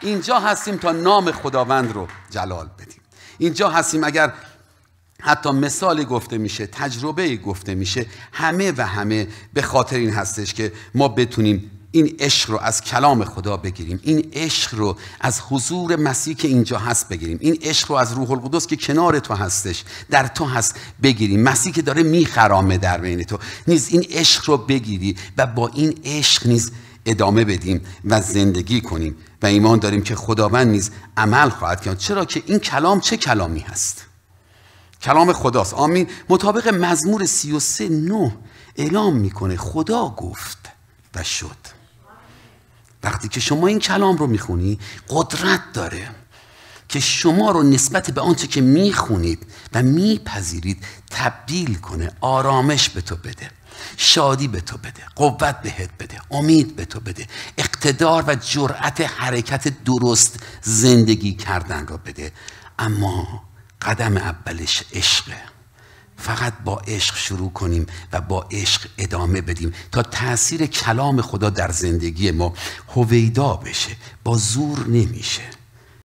اینجا هستیم تا نام خداوند رو جلال بدیم اینجا هستیم اگر حتی مثالی گفته میشه تجربه گفته میشه همه و همه به خاطر این هستش که ما بتونیم این عشق رو از کلام خدا بگیریم این عشق رو از حضور مسیح که اینجا هست بگیریم این عشق رو از روح القدس که کنار تو هستش در تو هست بگیریم مسیح که داره میخرامه در بین تو نیز این عشق رو بگیری و با این عشق نیز ادامه بدیم و زندگی کنیم و ایمان داریم که خداوند نیز عمل خواهد کرد چرا که این کلام چه کلامی هست کلام خداست آمین مطابق مزمور 33 نو اعلام میکنه خدا گفت و شد وقتی که شما این کلام رو میخونی قدرت داره که شما رو نسبت به آنچه که میخونید و میپذیرید تبدیل کنه آرامش به تو بده شادی به تو بده قوت بهت بده امید به تو بده اقتدار و جرأت حرکت درست زندگی کردن را بده اما قدم اولش عشقه فقط با عشق شروع کنیم و با عشق ادامه بدیم تا تاثیر کلام خدا در زندگی ما هویدا بشه با زور نمیشه